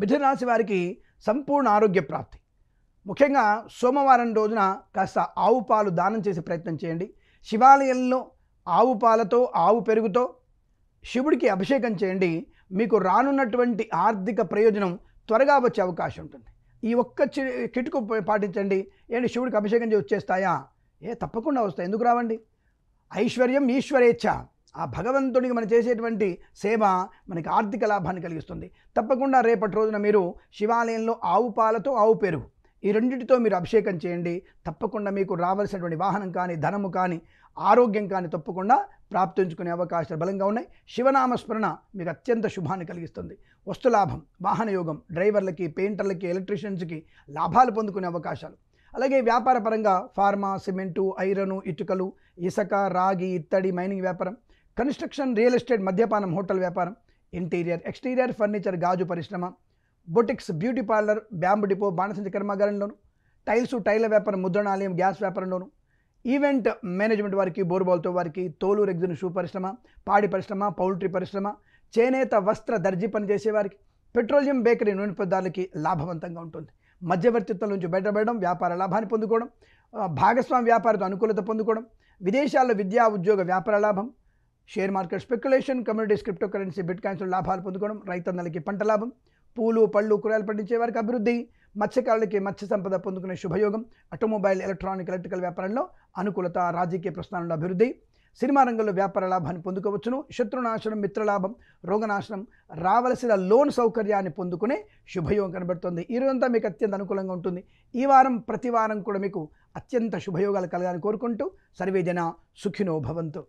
మిథున రాశి వారికి సంపూర్ణ ఆరోగ్య ప్రాప్తి ముఖ్యంగా సోమవారం రోజున కాస్త ఆవు పాలు దానం చేసే ప్రయత్నం చేయండి శివాలయంలో ఆవు పాలతో ఆవు పెరుగుతో శివుడికి అభిషేకం చేయండి మీకు రానున్నటువంటి ఆర్థిక ప్రయోజనం త్వరగా వచ్చే అవకాశం ఉంటుంది ఈ ఒక్క చి కిటుకు పాటించండి ఏంటి శివుడికి అభిషేకం చేసి వచ్చేస్తాయా ఏ తప్పకుండా వస్తాయి ఎందుకు రావండి ఐశ్వర్యం ఈశ్వరేచ్ఛ ఆ భగవంతుడికి మనం చేసేటువంటి సేవ మనకి ఆర్థిక లాభాన్ని కలిగిస్తుంది తప్పకుండా రేపటి రోజున మీరు శివాలయంలో ఆవు పాలతో ఆవు పెరుగు ఈ రెండింటితో మీరు అభిషేకం చేయండి తప్పకుండా మీకు రావాల్సినటువంటి వాహనం కానీ ధనము కానీ ఆరోగ్యం కానీ తప్పకుండా ప్రాప్తించుకునే అవకాశాలు బలంగా ఉన్నాయి శివనామస్మరణ మీకు అత్యంత శుభాన్ని కలిగిస్తుంది వస్తులాభం వాహనయోగం డ్రైవర్లకి పెయింటర్లకి ఎలక్ట్రీషియన్స్కి లాభాలు పొందుకునే అవకాశాలు అలాగే వ్యాపార పరంగా ఫార్మా సిమెంటు ఐరను ఇటుకలు ఇసుక రాగి ఇత్తడి మైనింగ్ వ్యాపారం కన్స్ట్రక్షన్ రియల్ ఎస్టేట్ మద్యపానం హోటల్ వ్యాపారం ఇంటీరియర్ ఎక్స్టీరియర్ ఫర్నిచర్ గాజు పరిశ్రమ boutiques beauty parlour bamboo depot బాణసంచ కర్మాగారంలోను టైల్స్ టైల వ్యాపారం ముద్రణాలయం గ్యాస్ వ్యాపారంలోను ఈవెంట్ మేనేజ్మెంట్ వారికి బోర్బాల్తో వారికి తోలు రెగ్జిన్ షూ పరిశ్రమ పాడి పరిశ్రమ పౌల్ట్రీ పరిశ్రమ చేనేత వస్త్ర దర్జీ పని చేసేవారికి పెట్రోలియం బేకరీ నూనె పదార్థాలకి లాభవంతంగా ఉంటుంది మధ్యవర్తిత్వం నుంచి బయటపడడం వ్యాపార లాభాన్ని పొందుకోవడం భాగస్వామి వ్యాపారతో అనుకూలత పొందుకోవడం విదేశాల్లో విద్యా ఉద్యోగ వ్యాపార లాభం share market speculation communities crypto currency బిట్ కాయిన్స్లో లాభాలు పొందుకోవడం రైతన్నలకి పంట లాభం పూలు పళ్ళు కూరగాయలు పండించే వారికి అభివృద్ధి మత్స్యకారులకి మత్స్య సంపద పొందుకునే శుభయోగం ఆటోమొబైల్ ఎలక్ట్రానిక్ ఎలక్ట్రికల్ వ్యాపారంలో అనుకూలత రాజకీయ ప్రస్థానంలో అభివృద్ధి సినిమా రంగంలో వ్యాపార లాభాన్ని పొందుకోవచ్చును శత్రునాశనం మిత్రలాభం రోగనాశనం రావలసిన లోన్ సౌకర్యాన్ని పొందుకునే శుభయోగం కనబడుతుంది ఈ రోజంతా మీకు అత్యంత అనుకూలంగా ఉంటుంది ఈ వారం ప్రతి వారం కూడా మీకు అత్యంత శుభయోగాలు కలగాలని కోరుకుంటూ సర్వేజన సుఖినో భవంతు